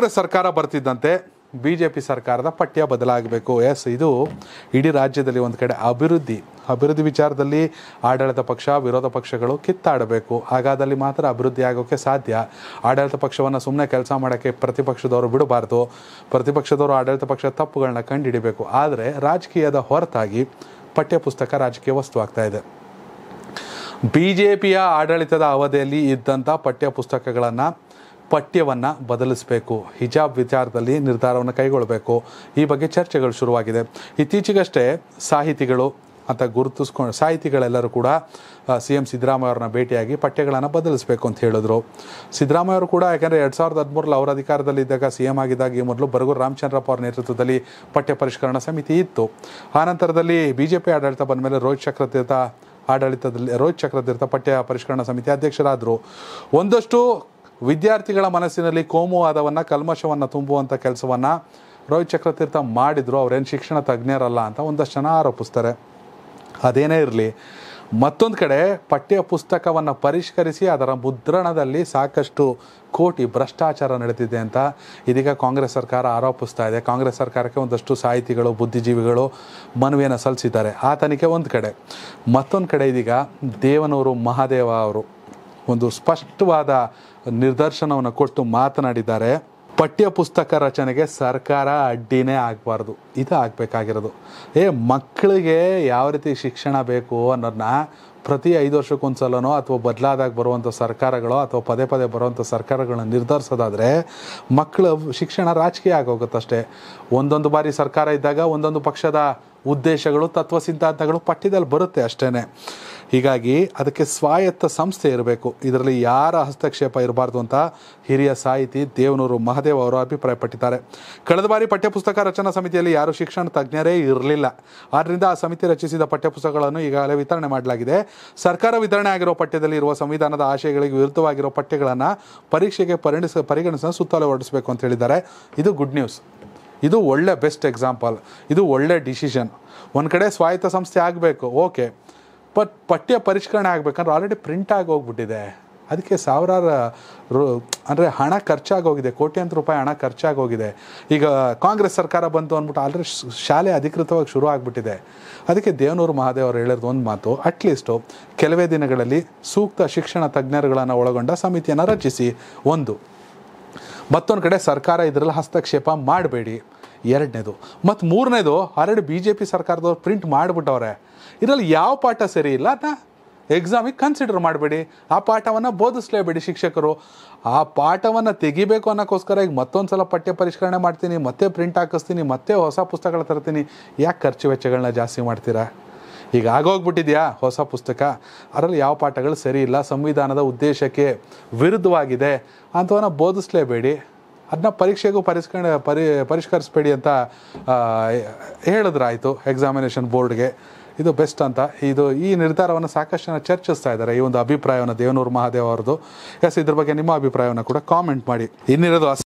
ಕಾಂಗ್ರೆಸ್ ಸರ್ಕಾರ ಬರ್ತಿದ್ದಂತೆ B J P ಸರ್ಕಾರದ ಪಠ್ಯ ಬದಲಾಗಬೇಕು ಎಸ್ ಇದು ಇಡೀ ರಾಜ್ಯದಲ್ಲಿ ಒಂದು ಕಡೆ ಅಭಿವೃದ್ಧಿ ಅಭಿವೃದ್ಧಿ ವಿಚಾರದಲ್ಲಿ ಆಡಳಿತ ಪಕ್ಷ ವಿರೋಧ ಪಕ್ಷಗಳು ಕಿತ್ತಾಡಬೇಕು ಹಾಗಾದಲ್ಲಿ ಮಾತ್ರ ಅಭಿವೃದ್ಧಿ ಆಗೋಕ್ಕೆ ಸಾಧ್ಯ ಆಡಳಿತ ಪಕ್ಷವನ್ನು ಸುಮ್ಮನೆ ಕೆಲಸ ಮಾಡೋಕ್ಕೆ ಪ್ರತಿಪಕ್ಷದವರು ಬಿಡಬಾರ್ದು ಪ್ರತಿಪಕ್ಷದವರು ಆಡಳಿತ ಪಕ್ಷ ತಪ್ಪುಗಳನ್ನ ಕಂಡುಹಿಡಿಬೇಕು ಆದರೆ ರಾಜಕೀಯದ ಹೊರತಾಗಿ ಪಠ್ಯಪುಸ್ತಕ ಪುಸ್ತಕ ರಾಜಕೀಯ ವಸ್ತು ಆಗ್ತಾ ಇದೆ ಬಿ ಜೆ ಪಿಯ ಆಡಳಿತದ ಅವಧಿಯಲ್ಲಿ ಇದ್ದಂಥ ಪಠ್ಯಪುಸ್ತಕಗಳನ್ನು ಪಠ್ಯವನ್ನು ಬದಲಿಸಬೇಕು ಹಿಜಾಬ್ ವಿಚಾರದಲ್ಲಿ ನಿರ್ಧಾರವನ್ನು ಕೈಗೊಳ್ಳಬೇಕು ಈ ಬಗ್ಗೆ ಚರ್ಚೆಗಳು ಶುರುವಾಗಿದೆ ಇತ್ತೀಚೆಗಷ್ಟೇ ಸಾಹಿತಿಗಳು ಅಂತ ಗುರುತಿಸ್ಕೊಂಡು ಸಾಹಿತಿಗಳೆಲ್ಲರೂ ಕೂಡ ಸಿ ಎಂ ಸಿದ್ದರಾಮಯ್ಯ ಅವ್ರನ್ನ ಭೇಟಿಯಾಗಿ ಪಠ್ಯಗಳನ್ನು ಬದಲಿಸಬೇಕು ಅಂತ ಹೇಳಿದ್ರು ಸಿದ್ದರಾಮಯ್ಯ ಅವರು ಕೂಡ ಯಾಕೆಂದರೆ ಎರಡು ಸಾವಿರದ ಹದಿಮೂರಲ್ಲಿ ಅವರ ಇದ್ದಾಗ ಸಿ ಎಂ ಆಗಿದ್ದಾಗ ಈ ಮೊದಲು ಬರಗೂರು ರಾಮಚಂದ್ರಪ್ಪ ಅವರ ನೇತೃತ್ವದಲ್ಲಿ ಪಠ್ಯ ಪರಿಷ್ಕರಣಾ ಸಮಿತಿ ಇತ್ತು ಆನಂತರದಲ್ಲಿ ಬಿ ಜೆ ಪಿ ಆಡಳಿತ ಬಂದ ಮೇಲೆ ರೋಹಿತ್ ಚಕ್ರತೀರ್ಥ ಆಡಳಿತದಲ್ಲಿ ರೋಹಿತ್ ಚಕ್ರತೀರ್ಥ ಪಠ್ಯ ಪರಿಷ್ಕರಣಾ ಸಮಿತಿ ಅಧ್ಯಕ್ಷರಾದರು ಒಂದಷ್ಟು ವಿದ್ಯಾರ್ಥಿಗಳ ಮನಸ್ಸಿನಲ್ಲಿ ಕೋಮುವಾದವನ್ನು ಕಲ್ಮಶವನ್ನು ತುಂಬುವಂಥ ಕೆಲಸವನ್ನು ರೋಹಿತ್ ಚಕ್ರತೀರ್ಥ ಮಾಡಿದರು ಅವ್ರೇನು ಶಿಕ್ಷಣ ತಜ್ಞರಲ್ಲ ಅಂತ ಒಂದಷ್ಟು ಜನ ಆರೋಪಿಸ್ತಾರೆ ಅದೇನೇ ಇರಲಿ ಮತ್ತೊಂದು ಕಡೆ ಪಠ್ಯ ಪುಸ್ತಕವನ್ನು ಪರಿಷ್ಕರಿಸಿ ಅದರ ಮುದ್ರಣದಲ್ಲಿ ಸಾಕಷ್ಟು ಕೋಟಿ ಭ್ರಷ್ಟಾಚಾರ ನಡೆದಿದೆ ಅಂತ ಇದೀಗ ಕಾಂಗ್ರೆಸ್ ಸರ್ಕಾರ ಆರೋಪಿಸ್ತಾ ಇದೆ ಕಾಂಗ್ರೆಸ್ ಸರ್ಕಾರಕ್ಕೆ ಒಂದಷ್ಟು ಸಾಹಿತಿಗಳು ಬುದ್ಧಿಜೀವಿಗಳು ಮನವಿಯನ್ನು ಸಲ್ಲಿಸಿದ್ದಾರೆ ಆ ತನಿಖೆ ಒಂದು ಕಡೆ ಮತ್ತೊಂದು ಕಡೆ ಇದೀಗ ದೇವನೂರು ಮಹಾದೇವ ಅವರು ಒಂದು ಸ್ಪಷ್ಟವಾದ ನಿರ್ದರ್ಶನವನ್ನು ಕೊಟ್ಟು ಮಾತನಾಡಿದ್ದಾರೆ ಪಠ್ಯ ಪುಸ್ತಕ ರಚನೆಗೆ ಸರ್ಕಾರ ಅಡ್ಡಿನೇ ಆಗಬಾರ್ದು ಇದು ಆಗಬೇಕಾಗಿರೋದು ಏ ಮಕ್ಕಳಿಗೆ ಯಾವ ರೀತಿ ಶಿಕ್ಷಣ ಬೇಕು ಅನ್ನೋದನ್ನ ಪ್ರತಿ ಐದು ವರ್ಷಕ್ಕೊಂದ್ಸಲನೋ ಅಥವಾ ಬದಲಾದಾಗ ಬರುವಂಥ ಸರ್ಕಾರಗಳೋ ಅಥವಾ ಪದೇ ಪದೇ ಬರುವಂಥ ಸರ್ಕಾರಗಳನ್ನ ನಿರ್ಧರಿಸೋದಾದರೆ ಮಕ್ಕಳು ಶಿಕ್ಷಣ ರಾಜಕೀಯ ಆಗೋಗುತ್ತಷ್ಟೇ ಒಂದೊಂದು ಬಾರಿ ಸರ್ಕಾರ ಇದ್ದಾಗ ಒಂದೊಂದು ಪಕ್ಷದ ಉದ್ದೇಶಗಳು ತತ್ವ ಸಿದ್ಧಾಂತಗಳು ಪಠ್ಯದಲ್ಲಿ ಬರುತ್ತೆ ಅಷ್ಟೇ ಹೀಗಾಗಿ ಅದಕ್ಕೆ ಸ್ವಾಯತ್ತ ಸಂಸ್ಥೆ ಇರಬೇಕು ಇದರಲ್ಲಿ ಯಾರ ಹಸ್ತಕ್ಷೇಪ ಇರಬಾರ್ದು ಅಂತ ಹಿರಿಯ ಸಾಹಿತಿ ದೇವನೂರು ಮಹದೇವ್ ಅವರು ಅಭಿಪ್ರಾಯಪಟ್ಟಿದ್ದಾರೆ ಕಳೆದ ಬಾರಿ ಪಠ್ಯಪುಸ್ತಕ ರಚನಾ ಸಮಿತಿಯಲ್ಲಿ ಯಾರು ಶಿಕ್ಷಣ ತಜ್ಞರೇ ಇರಲಿಲ್ಲ ಆದ್ದರಿಂದ ಆ ಸಮಿತಿ ರಚಿಸಿದ ಪಠ್ಯಪುಸ್ತಕಗಳನ್ನು ಈಗಾಗಲೇ ವಿತರಣೆ ಮಾಡಲಾಗಿದೆ ಸರ್ಕಾರ ವಿತರಣೆ ಆಗಿರೋ ಪಠ್ಯದಲ್ಲಿ ಇರುವ ಸಂವಿಧಾನದ ಆಶಯಗಳಿಗೆ ವಿರುದ್ಧವಾಗಿರೋ ಪಠ್ಯಗಳನ್ನು ಪರೀಕ್ಷೆಗೆ ಪರಿಣಿಸ ಪರಿಗಣಿಸ ಸುತ್ತಲೇ ಹೊರಡಿಸಬೇಕು ಅಂತ ಹೇಳಿದ್ದಾರೆ ಇದು ಗುಡ್ ನ್ಯೂಸ್ ಇದು ಒಳ್ಳೆ ಬೆಸ್ಟ್ ಎಕ್ಸಾಂಪಲ್ ಇದು ಒಳ್ಳೆ ಡಿಸಿಷನ್ ಒಂದು ಕಡೆ ಸ್ವಾಯತ್ತ ಸಂಸ್ಥೆ ಆಗಬೇಕು ಓಕೆ ಬಟ್ ಪಠ್ಯ ಪರಿಷ್ಕರಣೆ ಆಗಬೇಕಂದ್ರೆ ಆಲ್ರೆಡಿ ಪ್ರಿಂಟ್ ಆಗಿ ಹೋಗ್ಬಿಟ್ಟಿದೆ ಅದಕ್ಕೆ ಸಾವಿರಾರು ರು ಅಂದರೆ ಹಣ ಖರ್ಚಾಗೋಗಿದೆ ಕೋಟ್ಯಂತರ ರೂಪಾಯಿ ಹಣ ಖರ್ಚಾಗೋಗಿದೆ ಈಗ ಕಾಂಗ್ರೆಸ್ ಸರ್ಕಾರ ಬಂತು ಅಂದ್ಬಿಟ್ಟು ಆಲ್ರೆಡಿ ಶಾಲೆ ಅಧಿಕೃತವಾಗಿ ಶುರು ಆಗಿಬಿಟ್ಟಿದೆ ಅದಕ್ಕೆ ದೇವನೂರು ಮಹಾದೇವ್ ಅವರು ಹೇಳಿದ್ರು ಒಂದು ಮಾತು ಅಟ್ಲೀಸ್ಟು ಕೆಲವೇ ದಿನಗಳಲ್ಲಿ ಸೂಕ್ತ ಶಿಕ್ಷಣ ತಜ್ಞರುಗಳನ್ನು ಒಳಗೊಂಡ ಸಮಿತಿಯನ್ನು ರಚಿಸಿ ಒಂದು ಮತ್ತೊಂದು ಕಡೆ ಸರ್ಕಾರ ಇದರಲ್ಲಿ ಹಸ್ತಕ್ಷೇಪ ಮಾಡಬೇಡಿ ಎರಡನೇದು ಮತ್ತು ಮೂರನೇದು ಹರಡು ಬಿ ಜೆ ಪಿ ಸರ್ಕಾರದವ್ರು ಪ್ರಿಂಟ್ ಮಾಡಿಬಿಟ್ಟವ್ರೆ ಇದರಲ್ಲಿ ಯಾವ ಪಾಠ ಸರಿ ಇಲ್ಲ ಅದನ್ನ ಎಕ್ಸಾಮಿಗೆ ಕನ್ಸಿಡರ್ ಮಾಡಬೇಡಿ ಆ ಪಾಠವನ್ನು ಬೋಧಿಸಲೇಬೇಡಿ ಶಿಕ್ಷಕರು ಆ ಪಾಠವನ್ನು ತೆಗಿಬೇಕು ಅನ್ನೋಕ್ಕೋಸ್ಕರ ಈಗ ಮತ್ತೊಂದು ಸಲ ಪಠ್ಯ ಪರಿಷ್ಕರಣೆ ಮಾಡ್ತೀನಿ ಮತ್ತೆ ಪ್ರಿಂಟ್ ಹಾಕಿಸ್ತೀನಿ ಮತ್ತೆ ಹೊಸ ಪುಸ್ತಕಗಳು ತರ್ತೀನಿ ಯಾಕೆ ಖರ್ಚು ವೆಚ್ಚಗಳನ್ನ ಜಾಸ್ತಿ ಮಾಡ್ತೀರಾ ಈಗ ಆಗೋಗ್ಬಿಟ್ಟಿದೆಯಾ ಹೊಸ ಪುಸ್ತಕ ಅದರಲ್ಲಿ ಯಾವ ಪಾಠಗಳು ಸರಿ ಇಲ್ಲ ಸಂವಿಧಾನದ ಉದ್ದೇಶಕ್ಕೆ ವಿರುದ್ಧವಾಗಿದೆ ಅಂಥವನ್ನ ಬೋಧಿಸಲೇಬೇಡಿ ಅದನ್ನ ಪರೀಕ್ಷೆಗೂ ಪರಿಸ್ಕೊಂಡ ಪರಿ ಪರಿಷ್ಕರಿಸ್ಬೇಡಿ ಅಂತ ಹೇಳಿದ್ರಾಯಿತು ಎಕ್ಸಾಮಿನೇಷನ್ ಬೋರ್ಡ್ಗೆ ಇದು ಬೆಸ್ಟ್ ಅಂತ ಇದು ಈ ನಿರ್ಧಾರವನ್ನು ಸಾಕಷ್ಟು ಜನ ಚರ್ಚಿಸ್ತಾ ಇದ್ದಾರೆ ಈ ಒಂದು ಅಭಿಪ್ರಾಯವನ್ನು ದೇವನೂರು ಮಹಾದೇವ ಅವ್ರದ್ದು ಎಸ್ ಇದ್ರ ಬಗ್ಗೆ ನಿಮ್ಮ ಅಭಿಪ್ರಾಯವನ್ನು ಕೂಡ ಕಾಮೆಂಟ್ ಮಾಡಿ ಇನ್ನಿರೋದು